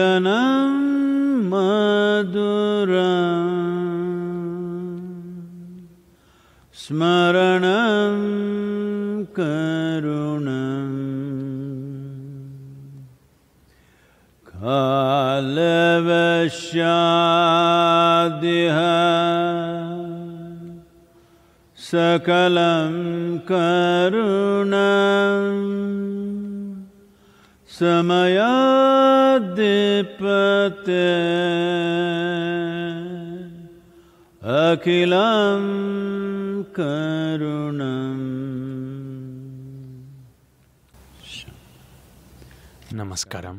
मिलनं मधुरम् स्मरणं करुणम् कालवश्यादिह सकलं करुणम् समयाधिपते akilam karunam. Namaskaram.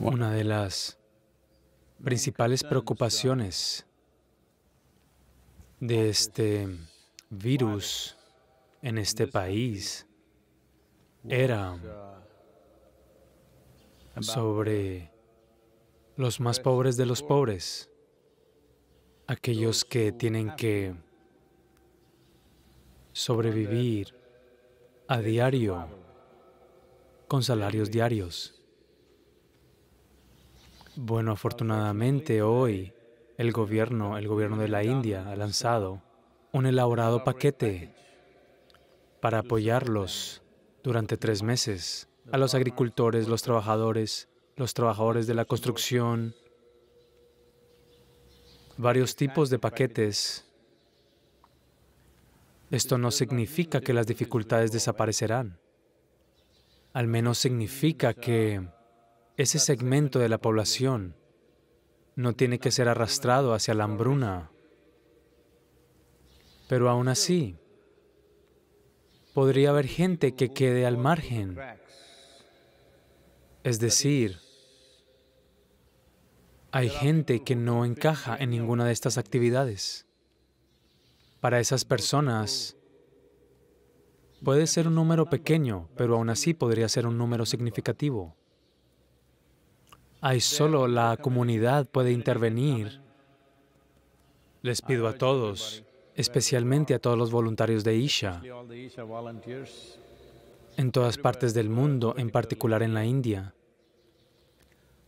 Una de las principales preocupaciones de este virus en este país era sobre los más pobres de los pobres, aquellos que tienen que sobrevivir a diario con salarios diarios. Bueno, afortunadamente hoy el gobierno, el gobierno de la India ha lanzado un elaborado paquete para apoyarlos durante tres meses, a los agricultores, los trabajadores, los trabajadores de la construcción, varios tipos de paquetes. Esto no significa que las dificultades desaparecerán. Al menos significa que ese segmento de la población no tiene que ser arrastrado hacia la hambruna pero aún así, podría haber gente que quede al margen. Es decir, hay gente que no encaja en ninguna de estas actividades. Para esas personas, puede ser un número pequeño, pero aún así podría ser un número significativo. Ahí solo la comunidad puede intervenir. Les pido a todos especialmente a todos los voluntarios de Isha, en todas partes del mundo, en particular en la India,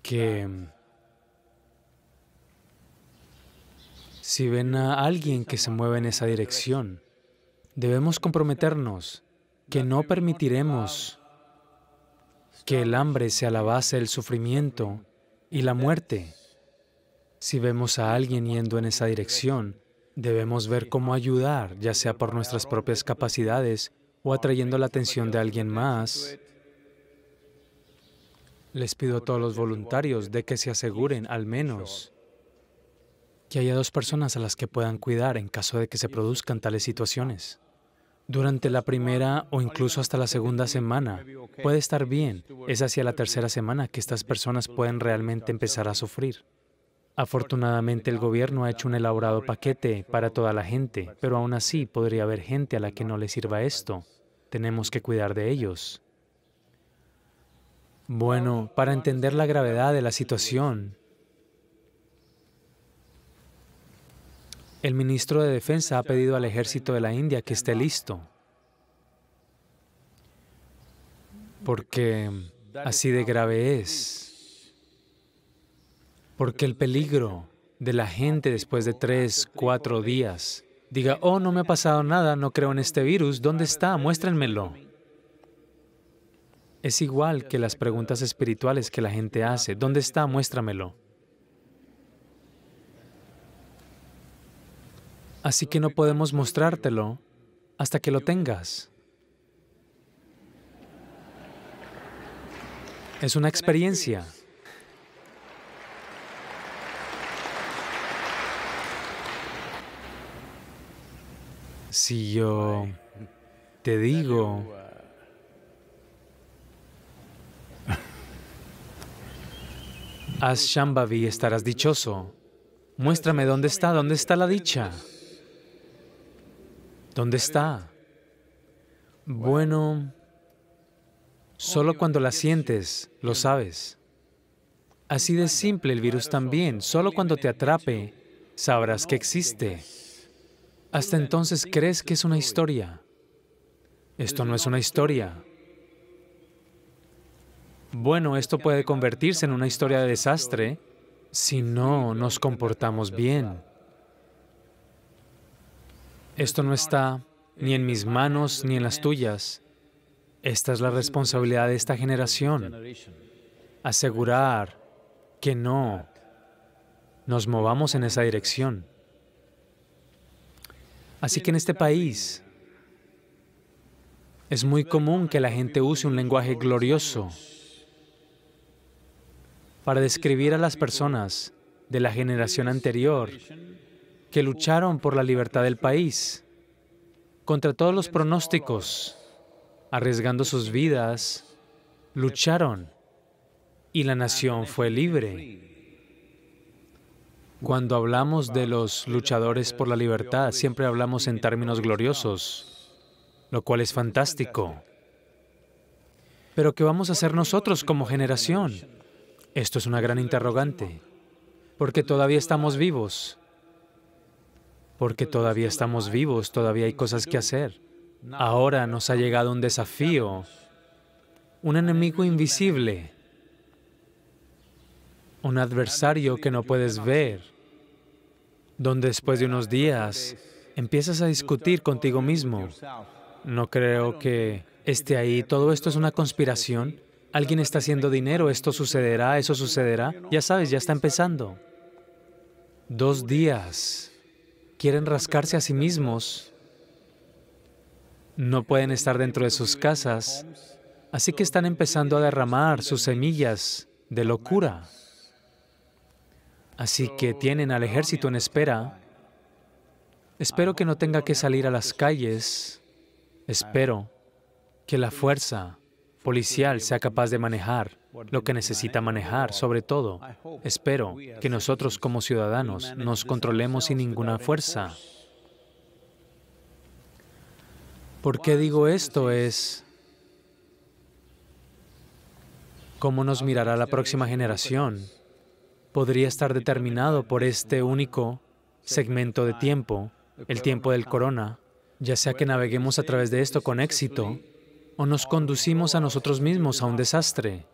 que si ven a alguien que se mueve en esa dirección, debemos comprometernos que no permitiremos que el hambre sea la base del sufrimiento y la muerte. Si vemos a alguien yendo en esa dirección, Debemos ver cómo ayudar, ya sea por nuestras propias capacidades o atrayendo la atención de alguien más. Les pido a todos los voluntarios de que se aseguren, al menos, que haya dos personas a las que puedan cuidar en caso de que se produzcan tales situaciones. Durante la primera o incluso hasta la segunda semana puede estar bien. Es hacia la tercera semana que estas personas pueden realmente empezar a sufrir. Afortunadamente el gobierno ha hecho un elaborado paquete para toda la gente, pero aún así podría haber gente a la que no le sirva esto. Tenemos que cuidar de ellos. Bueno, para entender la gravedad de la situación, el ministro de Defensa ha pedido al ejército de la India que esté listo, porque así de grave es. Porque el peligro de la gente después de tres, cuatro días, diga, oh, no me ha pasado nada, no creo en este virus, ¿dónde está? Muéstrenmelo. Es igual que las preguntas espirituales que la gente hace, ¿dónde está? Muéstramelo. Así que no podemos mostrártelo hasta que lo tengas. Es una experiencia. Si yo te digo haz Shambhavi estarás dichoso. Muéstrame dónde está, dónde está la dicha. ¿Dónde está? Bueno, solo cuando la sientes, lo sabes. Así de simple el virus también, solo cuando te atrape, sabrás que existe. Hasta entonces crees que es una historia. Esto no es una historia. Bueno, esto puede convertirse en una historia de desastre si no nos comportamos bien. Esto no está ni en mis manos ni en las tuyas. Esta es la responsabilidad de esta generación. Asegurar que no nos movamos en esa dirección. Así que en este país es muy común que la gente use un lenguaje glorioso para describir a las personas de la generación anterior que lucharon por la libertad del país contra todos los pronósticos, arriesgando sus vidas, lucharon y la nación fue libre. Cuando hablamos de los luchadores por la libertad, siempre hablamos en términos gloriosos, lo cual es fantástico. Pero ¿qué vamos a hacer nosotros como generación? Esto es una gran interrogante, porque todavía estamos vivos, porque todavía estamos vivos, todavía hay cosas que hacer. Ahora nos ha llegado un desafío, un enemigo invisible, un adversario que no puedes ver, donde después de unos días empiezas a discutir contigo mismo. No creo que esté ahí. Todo esto es una conspiración. Alguien está haciendo dinero, esto sucederá, eso sucederá. Ya sabes, ya está empezando. Dos días. Quieren rascarse a sí mismos. No pueden estar dentro de sus casas. Así que están empezando a derramar sus semillas de locura. Así que tienen al ejército en espera. Espero que no tenga que salir a las calles. Espero que la fuerza policial sea capaz de manejar lo que necesita manejar, sobre todo. Espero que nosotros como ciudadanos nos controlemos sin ninguna fuerza. ¿Por qué digo esto? Es cómo nos mirará la próxima generación podría estar determinado por este único segmento de tiempo, el tiempo del corona, ya sea que naveguemos a través de esto con éxito o nos conducimos a nosotros mismos a un desastre.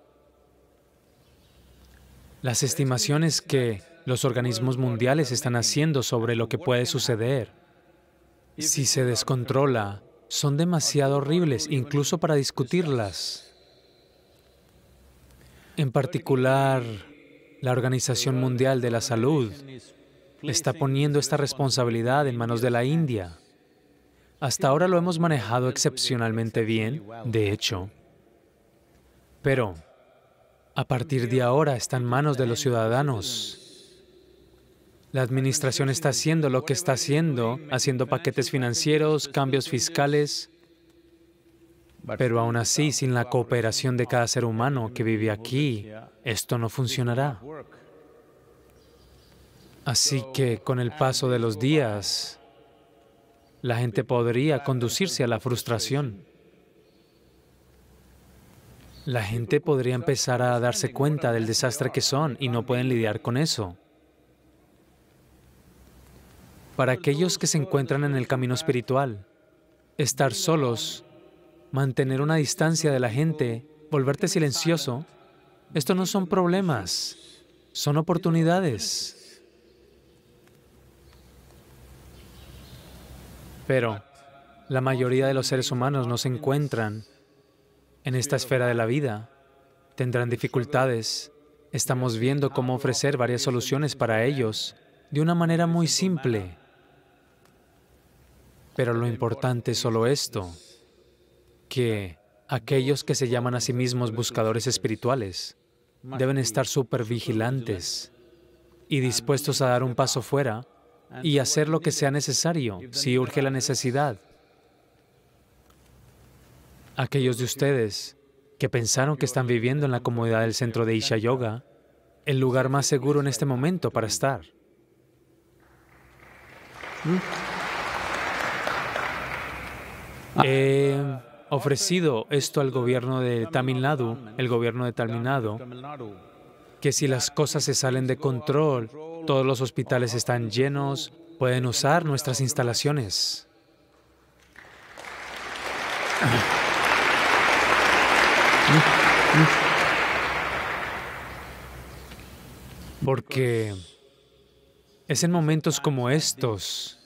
Las estimaciones que los organismos mundiales están haciendo sobre lo que puede suceder, si se descontrola, son demasiado horribles, incluso para discutirlas. En particular, la Organización Mundial de la Salud está poniendo esta responsabilidad en manos de la India. Hasta ahora lo hemos manejado excepcionalmente bien, de hecho. Pero a partir de ahora está en manos de los ciudadanos. La administración está haciendo lo que está haciendo, haciendo paquetes financieros, cambios fiscales, pero aún así, sin la cooperación de cada ser humano que vive aquí, esto no funcionará. Así que con el paso de los días, la gente podría conducirse a la frustración. La gente podría empezar a darse cuenta del desastre que son y no pueden lidiar con eso. Para aquellos que se encuentran en el camino espiritual, estar solos mantener una distancia de la gente, volverte silencioso, esto no son problemas, son oportunidades. Pero la mayoría de los seres humanos no se encuentran en esta esfera de la vida. Tendrán dificultades. Estamos viendo cómo ofrecer varias soluciones para ellos de una manera muy simple. Pero lo importante es solo esto que aquellos que se llaman a sí mismos buscadores espirituales deben estar súper vigilantes y dispuestos a dar un paso fuera y hacer lo que sea necesario si urge la necesidad. Aquellos de ustedes que pensaron que están viviendo en la comodidad del centro de Isha Yoga, el lugar más seguro en este momento para estar. ¿Mm? Eh, ofrecido esto al gobierno de Tamil Nadu, el gobierno de Tamil Nadu, que si las cosas se salen de control, todos los hospitales están llenos, pueden usar nuestras instalaciones. Porque es en momentos como estos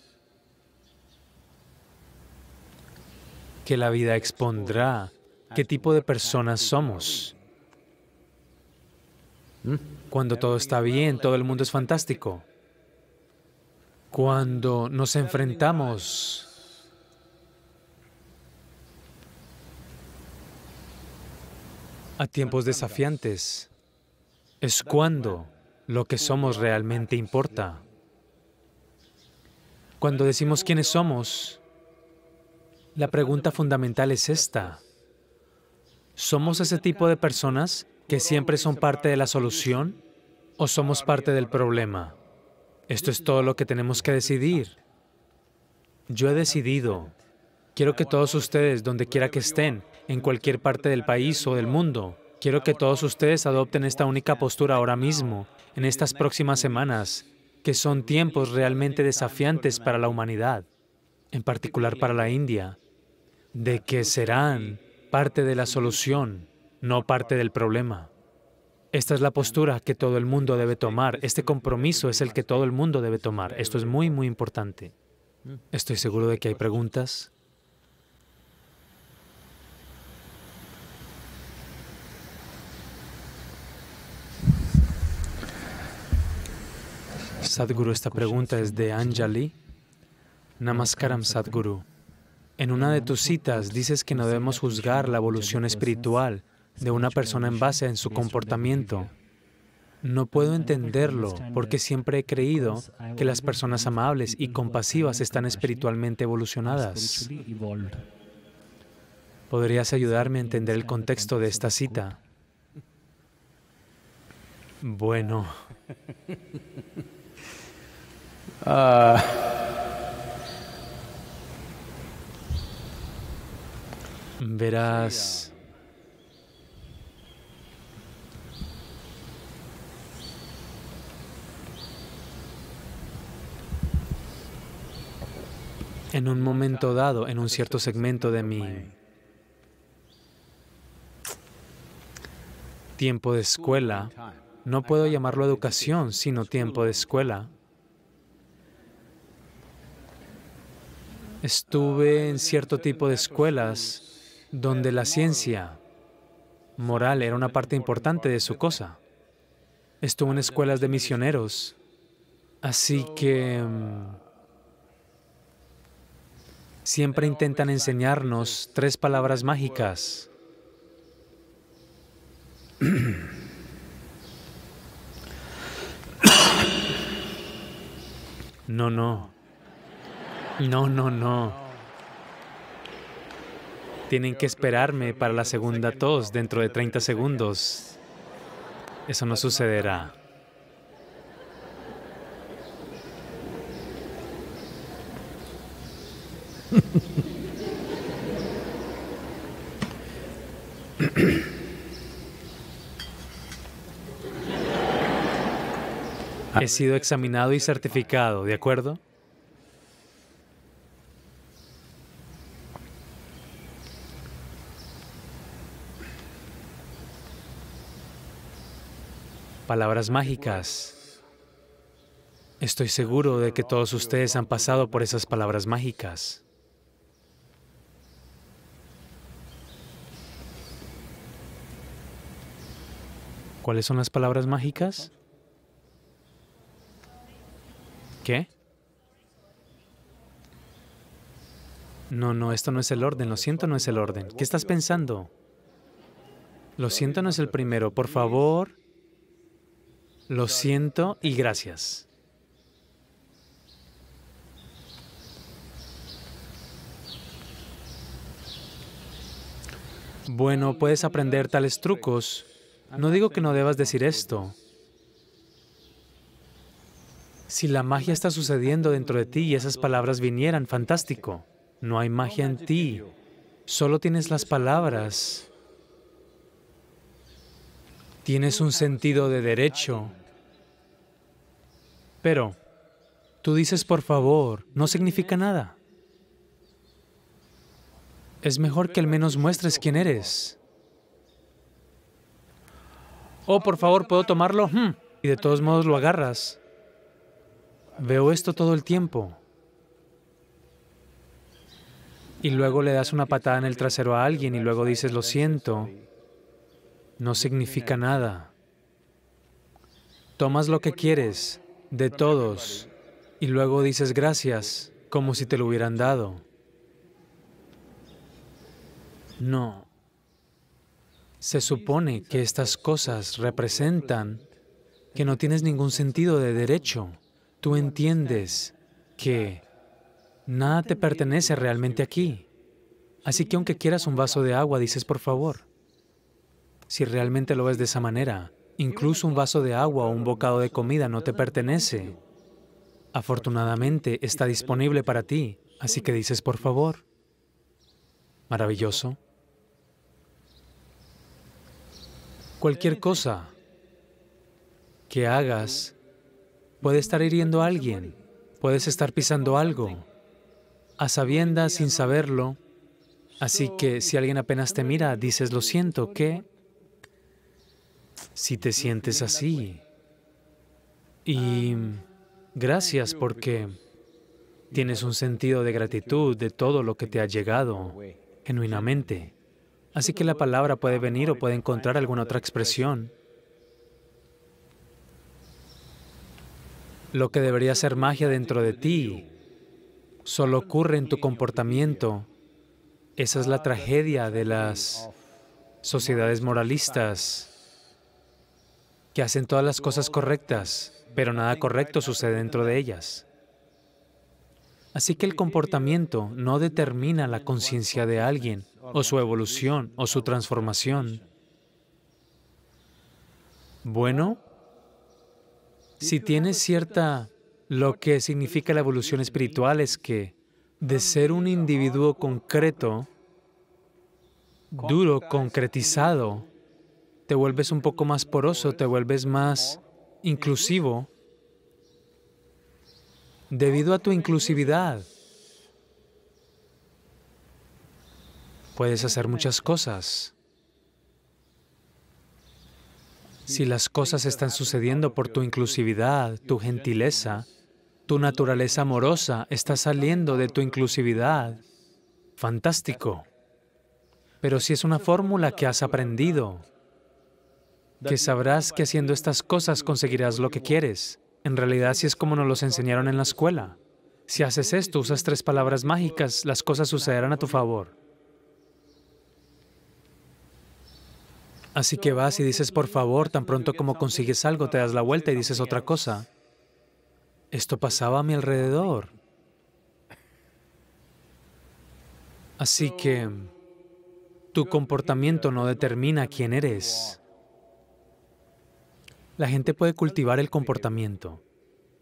que la vida expondrá qué tipo de personas somos. ¿Mm? Cuando todo está bien, todo el mundo es fantástico. Cuando nos enfrentamos a tiempos desafiantes, es cuando lo que somos realmente importa. Cuando decimos quiénes somos, la pregunta fundamental es esta. ¿Somos ese tipo de personas que siempre son parte de la solución o somos parte del problema? Esto es todo lo que tenemos que decidir. Yo he decidido. Quiero que todos ustedes, donde quiera que estén, en cualquier parte del país o del mundo, quiero que todos ustedes adopten esta única postura ahora mismo, en estas próximas semanas, que son tiempos realmente desafiantes para la humanidad en particular para la India, de que serán parte de la solución, no parte del problema. Esta es la postura que todo el mundo debe tomar. Este compromiso es el que todo el mundo debe tomar. Esto es muy, muy importante. Estoy seguro de que hay preguntas. Sadhguru, esta pregunta es de Anjali. Namaskaram Sadhguru. En una de tus citas dices que no debemos juzgar la evolución espiritual de una persona en base en su comportamiento. No puedo entenderlo porque siempre he creído que las personas amables y compasivas están espiritualmente evolucionadas. ¿Podrías ayudarme a entender el contexto de esta cita? Bueno. Ah. verás en un momento dado, en un cierto segmento de mi tiempo de escuela, no puedo llamarlo educación, sino tiempo de escuela. Estuve en cierto tipo de escuelas donde la ciencia moral era una parte importante de su cosa. Estuvo en escuelas de misioneros. Así que mm, siempre intentan enseñarnos tres palabras mágicas. No, no. No, no, no. Tienen que esperarme para la segunda tos dentro de 30 segundos. Eso no sucederá. He sido examinado y certificado, ¿de acuerdo? palabras mágicas. Estoy seguro de que todos ustedes han pasado por esas palabras mágicas. ¿Cuáles son las palabras mágicas? ¿Qué? No, no, esto no es el orden, lo siento, no es el orden. ¿Qué estás pensando? Lo siento, no es el primero. Por favor, lo siento y gracias. Bueno, puedes aprender tales trucos. No digo que no debas decir esto. Si la magia está sucediendo dentro de ti y esas palabras vinieran, fantástico. No hay magia en ti. Solo tienes las palabras. Tienes un sentido de derecho. Pero tú dices por favor, no significa nada. Es mejor que al menos muestres quién eres. Oh, por favor, ¿puedo tomarlo? Hmm", y de todos modos lo agarras. Veo esto todo el tiempo. Y luego le das una patada en el trasero a alguien y luego dices, lo siento no significa nada. Tomas lo que quieres de todos y luego dices gracias como si te lo hubieran dado. No. Se supone que estas cosas representan que no tienes ningún sentido de derecho. Tú entiendes que nada te pertenece realmente aquí. Así que aunque quieras un vaso de agua, dices por favor, si realmente lo ves de esa manera. Incluso un vaso de agua o un bocado de comida no te pertenece. Afortunadamente está disponible para ti, así que dices por favor. Maravilloso. Cualquier cosa que hagas puede estar hiriendo a alguien, puedes estar pisando algo, a sabiendas, sin saberlo. Así que si alguien apenas te mira, dices, lo siento, ¿qué? si te sientes así. Y gracias porque tienes un sentido de gratitud de todo lo que te ha llegado, genuinamente. Así que la palabra puede venir o puede encontrar alguna otra expresión. Lo que debería ser magia dentro de ti solo ocurre en tu comportamiento. Esa es la tragedia de las sociedades moralistas que hacen todas las cosas correctas, pero nada correcto sucede dentro de ellas. Así que el comportamiento no determina la conciencia de alguien, o su evolución, o su transformación. Bueno, si tienes cierta... Lo que significa la evolución espiritual es que de ser un individuo concreto, duro, concretizado, te vuelves un poco más poroso, te vuelves más inclusivo. Debido a tu inclusividad, puedes hacer muchas cosas. Si las cosas están sucediendo por tu inclusividad, tu gentileza, tu naturaleza amorosa está saliendo de tu inclusividad, fantástico. Pero si es una fórmula que has aprendido, que sabrás que haciendo estas cosas conseguirás lo que quieres. En realidad, si es como nos los enseñaron en la escuela. Si haces esto, usas tres palabras mágicas, las cosas sucederán a tu favor. Así que vas y dices, por favor, tan pronto como consigues algo, te das la vuelta y dices otra cosa. Esto pasaba a mi alrededor. Así que tu comportamiento no determina quién eres. La gente puede cultivar el comportamiento,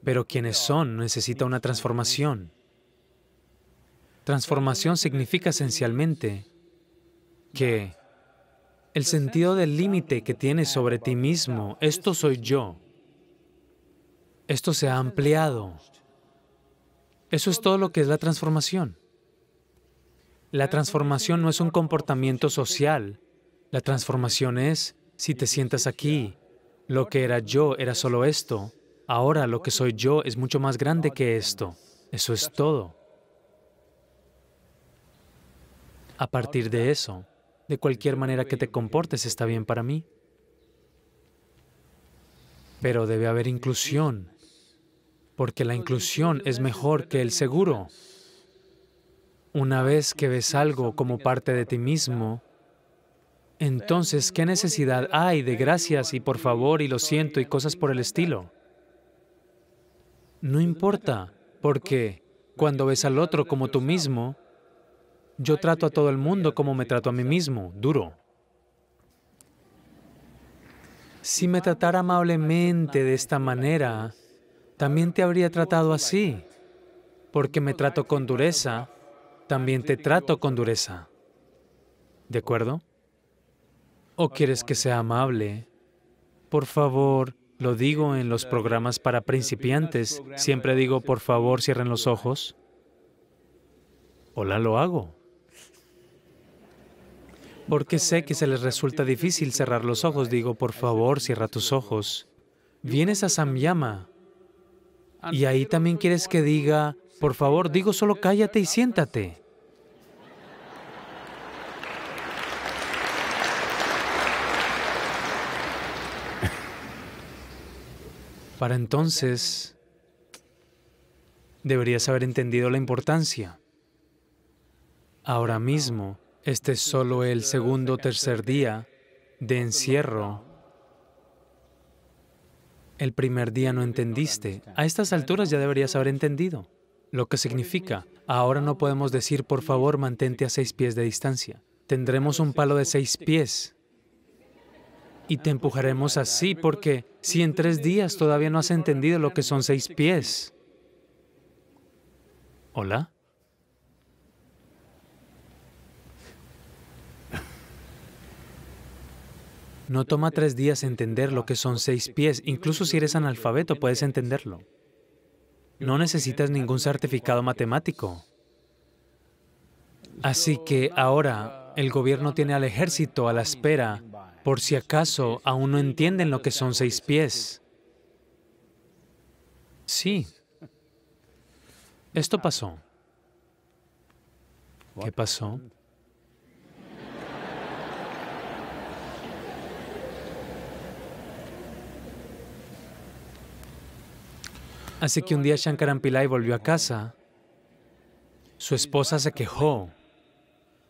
pero quienes son necesita una transformación. Transformación significa esencialmente que el sentido del límite que tienes sobre ti mismo, esto soy yo, esto se ha ampliado. Eso es todo lo que es la transformación. La transformación no es un comportamiento social. La transformación es si te sientas aquí, lo que era yo era solo esto. Ahora lo que soy yo es mucho más grande que esto. Eso es todo. A partir de eso, de cualquier manera que te comportes está bien para mí. Pero debe haber inclusión, porque la inclusión es mejor que el seguro. Una vez que ves algo como parte de ti mismo, entonces, ¿qué necesidad hay de gracias y por favor y lo siento y cosas por el estilo? No importa, porque cuando ves al otro como tú mismo, yo trato a todo el mundo como me trato a mí mismo, duro. Si me tratara amablemente de esta manera, también te habría tratado así, porque me trato con dureza, también te trato con dureza. ¿De acuerdo? ¿O quieres que sea amable? Por favor, lo digo en los programas para principiantes. Siempre digo, por favor, cierren los ojos. Hola, lo hago. Porque sé que se les resulta difícil cerrar los ojos. Digo, por favor, cierra tus ojos. Vienes a Samyama y ahí también quieres que diga, por favor, digo solo cállate y siéntate. Para entonces deberías haber entendido la importancia. Ahora mismo, este es solo el segundo o tercer día de encierro. El primer día no entendiste. A estas alturas ya deberías haber entendido. Lo que significa, ahora no podemos decir, por favor, mantente a seis pies de distancia. Tendremos un palo de seis pies y te empujaremos así porque si en tres días todavía no has entendido lo que son seis pies. ¿Hola? No toma tres días entender lo que son seis pies. Incluso si eres analfabeto puedes entenderlo. No necesitas ningún certificado matemático. Así que ahora el gobierno tiene al ejército a la espera por si acaso aún no entienden lo que son seis pies. Sí. Esto pasó. ¿Qué pasó? Así que un día Shankaran Pillai volvió a casa. Su esposa se quejó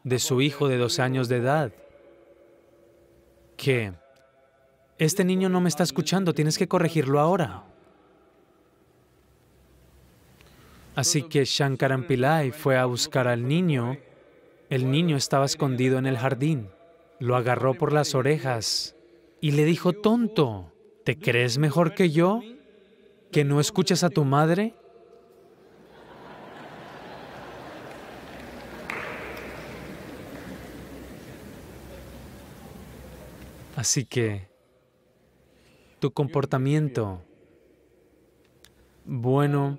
de su hijo de dos años de edad que este niño no me está escuchando, tienes que corregirlo ahora. Así que Shankaran Pillai fue a buscar al niño. El niño estaba escondido en el jardín. Lo agarró por las orejas y le dijo, tonto, ¿te crees mejor que yo? ¿Que no escuchas a tu madre? Así que tu comportamiento bueno,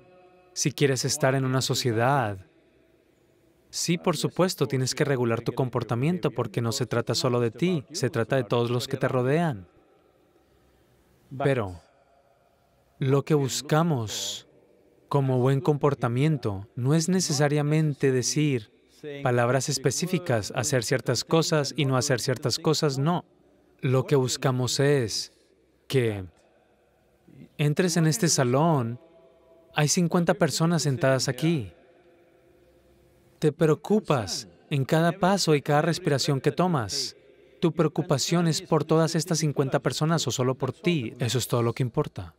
si quieres estar en una sociedad, sí, por supuesto, tienes que regular tu comportamiento porque no se trata solo de ti, se trata de todos los que te rodean. Pero lo que buscamos como buen comportamiento no es necesariamente decir palabras específicas, hacer ciertas cosas y no hacer ciertas cosas, no. Lo que buscamos es que entres en este salón, hay 50 personas sentadas aquí. Te preocupas en cada paso y cada respiración que tomas. Tu preocupación es por todas estas 50 personas o solo por ti. Eso es todo lo que importa.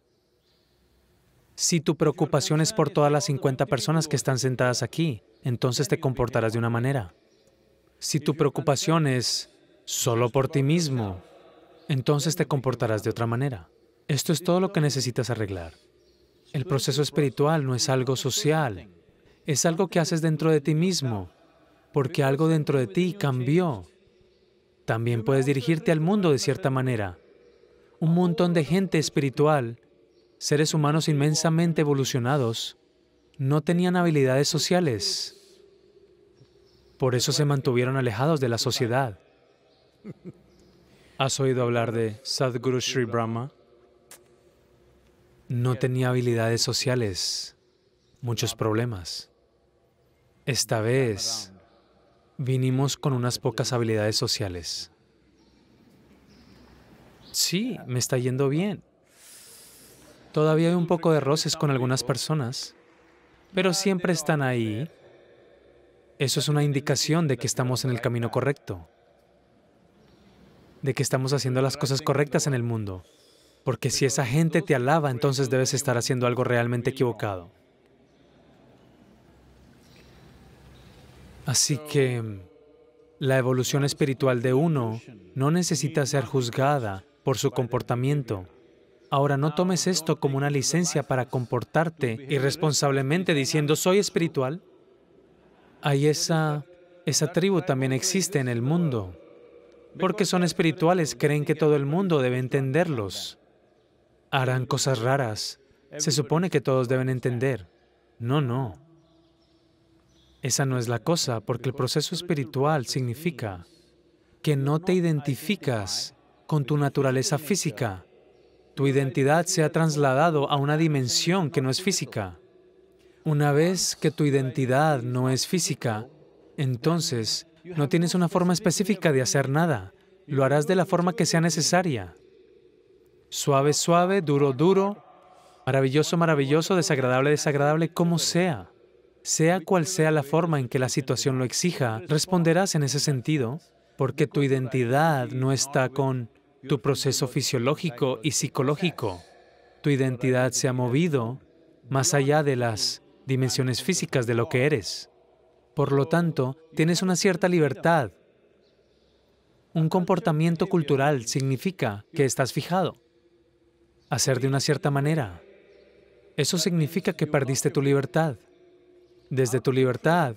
Si tu preocupación es por todas las 50 personas que están sentadas aquí, entonces te comportarás de una manera. Si tu preocupación es solo por ti mismo, entonces te comportarás de otra manera. Esto es todo lo que necesitas arreglar. El proceso espiritual no es algo social, es algo que haces dentro de ti mismo, porque algo dentro de ti cambió. También puedes dirigirte al mundo de cierta manera. Un montón de gente espiritual, seres humanos inmensamente evolucionados, no tenían habilidades sociales. Por eso se mantuvieron alejados de la sociedad. ¿Has oído hablar de Sadhguru Sri Brahma? No tenía habilidades sociales, muchos problemas. Esta vez vinimos con unas pocas habilidades sociales. Sí, me está yendo bien. Todavía hay un poco de roces con algunas personas, pero siempre están ahí. Eso es una indicación de que estamos en el camino correcto de que estamos haciendo las cosas correctas en el mundo. Porque si esa gente te alaba, entonces debes estar haciendo algo realmente equivocado. Así que la evolución espiritual de uno no necesita ser juzgada por su comportamiento. Ahora no tomes esto como una licencia para comportarte irresponsablemente diciendo soy espiritual. Hay esa, esa tribu también existe en el mundo. Porque son espirituales, creen que todo el mundo debe entenderlos. Harán cosas raras. Se supone que todos deben entender. No, no. Esa no es la cosa, porque el proceso espiritual significa que no te identificas con tu naturaleza física. Tu identidad se ha trasladado a una dimensión que no es física. Una vez que tu identidad no es física, entonces no tienes una forma específica de hacer nada. Lo harás de la forma que sea necesaria. Suave, suave, duro, duro, maravilloso, maravilloso, desagradable, desagradable, como sea. Sea cual sea la forma en que la situación lo exija, responderás en ese sentido, porque tu identidad no está con tu proceso fisiológico y psicológico. Tu identidad se ha movido más allá de las dimensiones físicas de lo que eres. Por lo tanto, tienes una cierta libertad. Un comportamiento cultural significa que estás fijado. Hacer de una cierta manera. Eso significa que perdiste tu libertad. Desde tu libertad,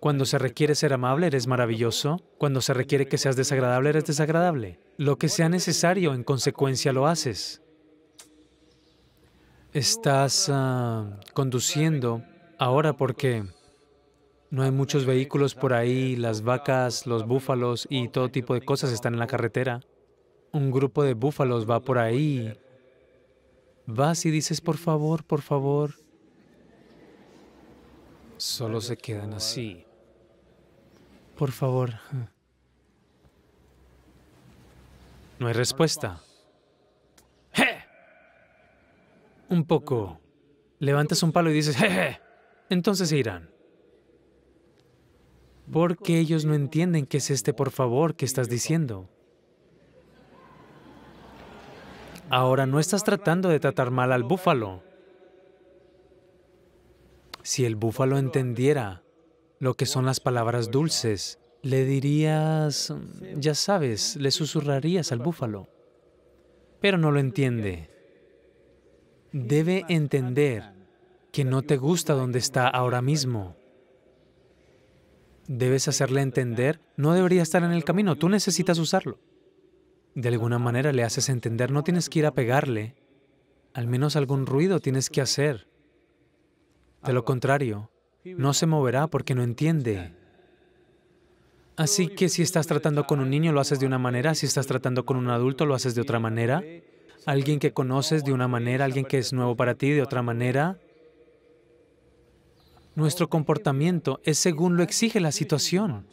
cuando se requiere ser amable, eres maravilloso. Cuando se requiere que seas desagradable, eres desagradable. Lo que sea necesario, en consecuencia, lo haces. Estás ah, conduciendo ahora porque no hay muchos vehículos por ahí, las vacas, los búfalos y todo tipo de cosas están en la carretera. Un grupo de búfalos va por ahí. Vas y dices, por favor, por favor. Solo se quedan así. Por favor. No hay respuesta. ¡Je! Un poco. Levantas un palo y dices, jeje. Entonces irán porque ellos no entienden qué es este por favor que estás diciendo. Ahora no estás tratando de tratar mal al búfalo. Si el búfalo entendiera lo que son las palabras dulces, le dirías, ya sabes, le susurrarías al búfalo. Pero no lo entiende. Debe entender que no te gusta donde está ahora mismo debes hacerle entender, no debería estar en el camino, tú necesitas usarlo. De alguna manera le haces entender, no tienes que ir a pegarle, al menos algún ruido tienes que hacer. De lo contrario, no se moverá porque no entiende. Así que si estás tratando con un niño, lo haces de una manera, si estás tratando con un adulto, lo haces de otra manera, alguien que conoces de una manera, alguien que es nuevo para ti de otra manera, nuestro comportamiento es según lo exige la situación.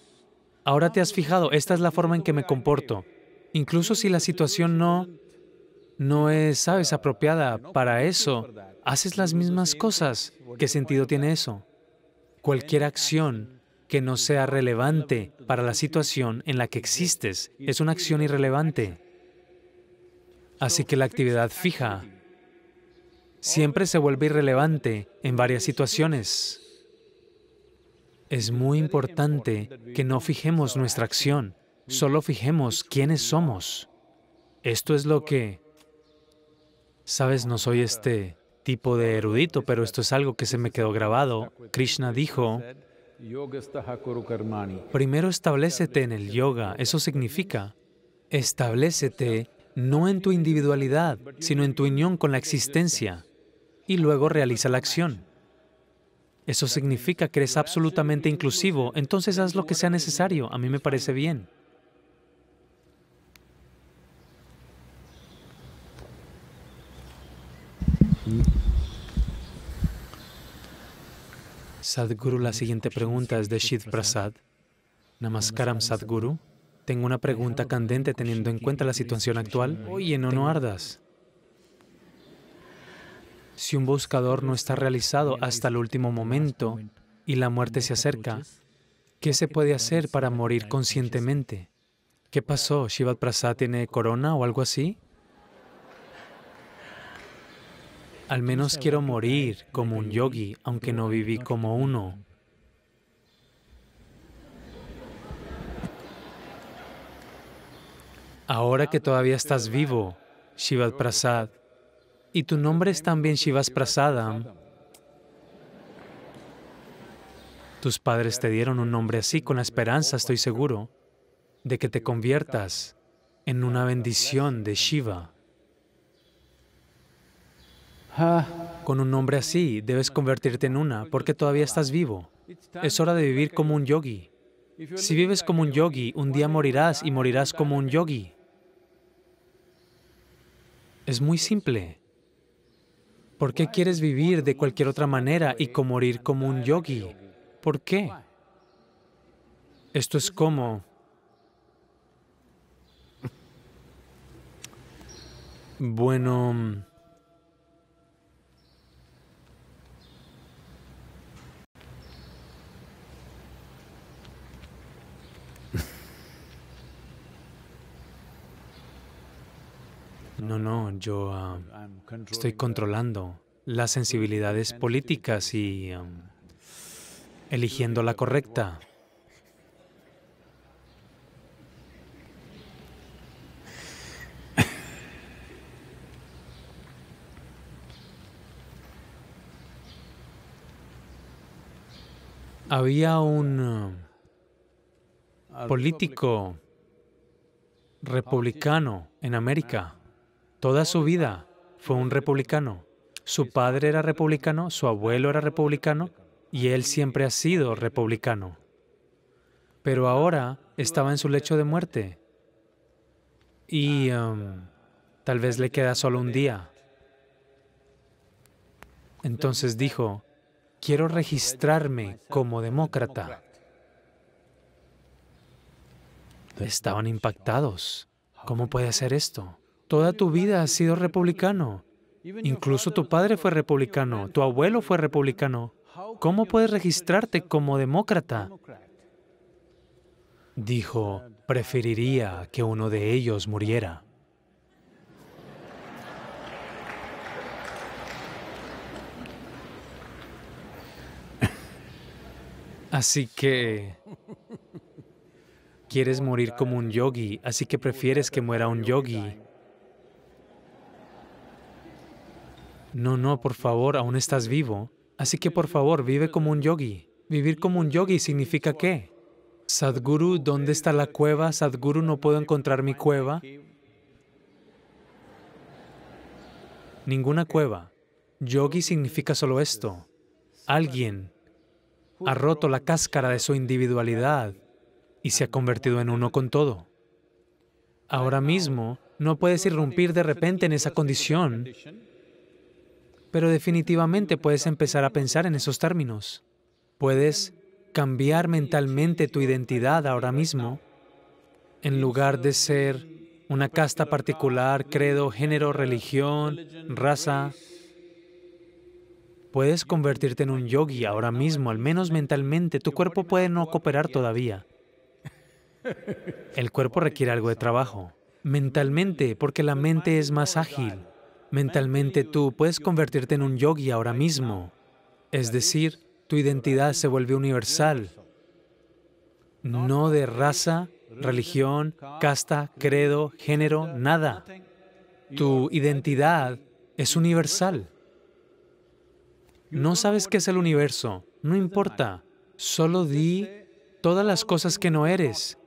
Ahora te has fijado, esta es la forma en que me comporto. Incluso si la situación no, no es, sabes, apropiada para eso, haces las mismas cosas. ¿Qué sentido tiene eso? Cualquier acción que no sea relevante para la situación en la que existes es una acción irrelevante. Así que la actividad fija siempre se vuelve irrelevante en varias situaciones. Es muy importante que no fijemos nuestra acción, solo fijemos quiénes somos. Esto es lo que... Sabes, no soy este tipo de erudito, pero esto es algo que se me quedó grabado. Krishna dijo, primero establecete en el yoga. Eso significa, establecete no en tu individualidad, sino en tu unión con la existencia, y luego realiza la acción. Eso significa que eres absolutamente inclusivo, entonces haz lo que sea necesario. A mí me parece bien. Sadhguru, la siguiente pregunta es de Shid Prasad. Namaskaram, Sadhguru. Tengo una pregunta candente teniendo en cuenta la situación actual. Oye, no, no ardas. Si un buscador no está realizado hasta el último momento y la muerte se acerca, ¿qué se puede hacer para morir conscientemente? ¿Qué pasó? Shiva Prasad tiene corona o algo así? Al menos quiero morir como un yogi, aunque no viví como uno. Ahora que todavía estás vivo, Shiva Prasad, y tu nombre es también Shivas Prasada. Tus padres te dieron un nombre así con la esperanza, estoy seguro, de que te conviertas en una bendición de Shiva. Con un nombre así debes convertirte en una porque todavía estás vivo. Es hora de vivir como un yogi. Si vives como un yogi, un día morirás y morirás como un yogi. Es muy simple. ¿Por qué quieres vivir de cualquier otra manera y como morir como un yogi? ¿Por qué? Esto es como... Bueno... No, no, yo um, estoy controlando las sensibilidades políticas y um, eligiendo la correcta. Había un um, político republicano en América Toda su vida fue un republicano. Su padre era republicano, su abuelo era republicano y él siempre ha sido republicano. Pero ahora estaba en su lecho de muerte y um, tal vez le queda solo un día. Entonces dijo, quiero registrarme como demócrata. Estaban impactados. ¿Cómo puede hacer esto? Toda tu vida has sido republicano. Incluso tu padre fue republicano, tu abuelo fue republicano. ¿Cómo puedes registrarte como demócrata? Dijo, preferiría que uno de ellos muriera. Así que... Quieres morir como un yogi, así que prefieres que muera un yogi No, no, por favor, aún estás vivo. Así que por favor, vive como un yogi. Vivir como un yogi significa qué? Sadguru, ¿dónde está la cueva? Sadguru, no puedo encontrar mi cueva. Ninguna cueva. Yogi significa solo esto. Alguien ha roto la cáscara de su individualidad y se ha convertido en uno con todo. Ahora mismo, no puedes irrumpir de repente en esa condición pero definitivamente puedes empezar a pensar en esos términos. Puedes cambiar mentalmente tu identidad ahora mismo, en lugar de ser una casta particular, credo, género, religión, raza. Puedes convertirte en un yogi ahora mismo, al menos mentalmente. Tu cuerpo puede no cooperar todavía. El cuerpo requiere algo de trabajo. Mentalmente, porque la mente es más ágil. Mentalmente tú puedes convertirte en un yogi ahora mismo. Es decir, tu identidad se vuelve universal, no de raza, religión, casta, credo, género, nada. Tu identidad es universal. No sabes qué es el universo, no importa. Solo di todas las cosas que no eres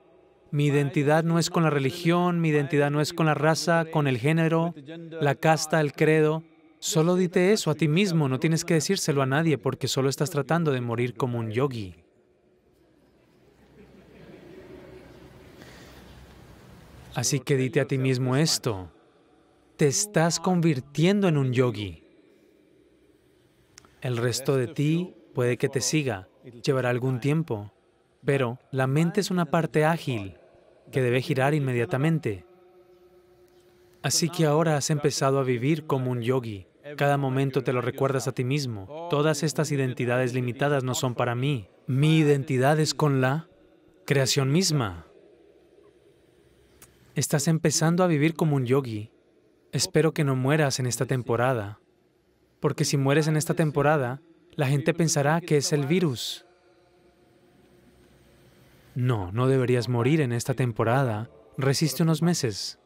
mi identidad no es con la religión, mi identidad no es con la raza, con el género, la casta, el credo. Solo dite eso a ti mismo, no tienes que decírselo a nadie porque solo estás tratando de morir como un yogi. Así que dite a ti mismo esto. Te estás convirtiendo en un yogi. El resto de ti puede que te siga, llevará algún tiempo, pero la mente es una parte ágil que debe girar inmediatamente. Así que ahora has empezado a vivir como un yogi. Cada momento te lo recuerdas a ti mismo. Todas estas identidades limitadas no son para mí. Mi identidad es con la creación misma. Estás empezando a vivir como un yogi. Espero que no mueras en esta temporada, porque si mueres en esta temporada, la gente pensará que es el virus no, no deberías morir en esta temporada, resiste unos meses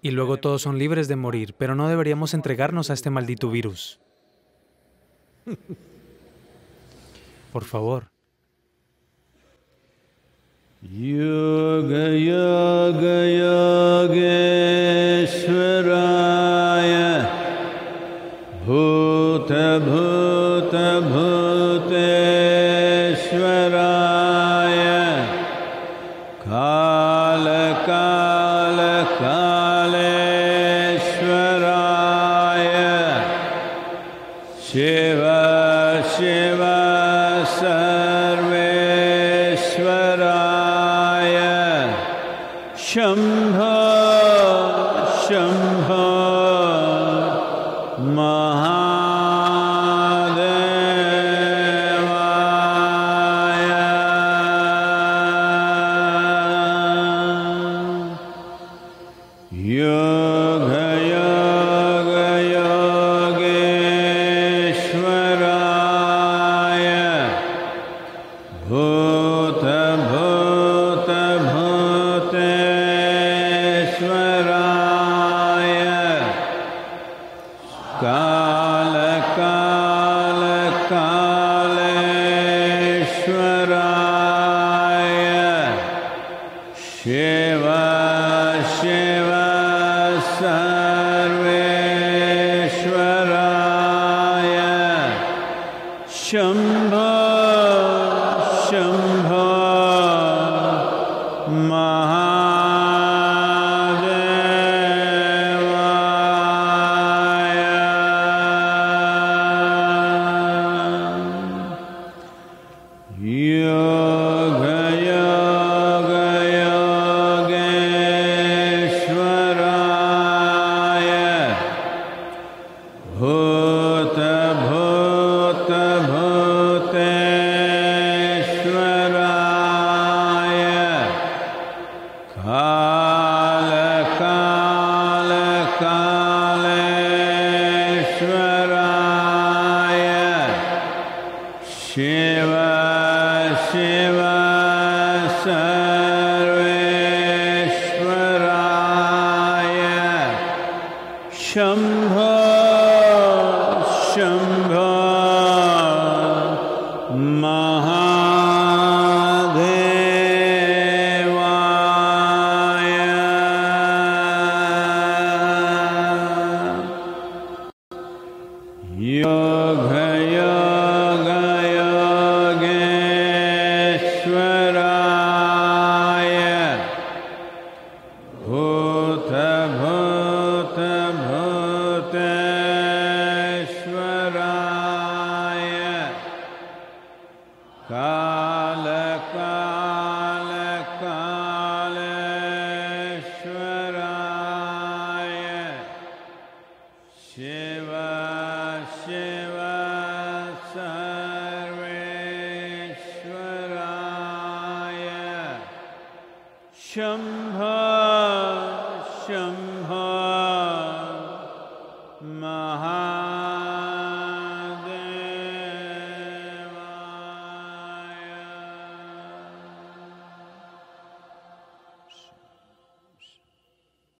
y luego todos son libres de morir, pero no deberíamos entregarnos a este maldito virus. Por favor.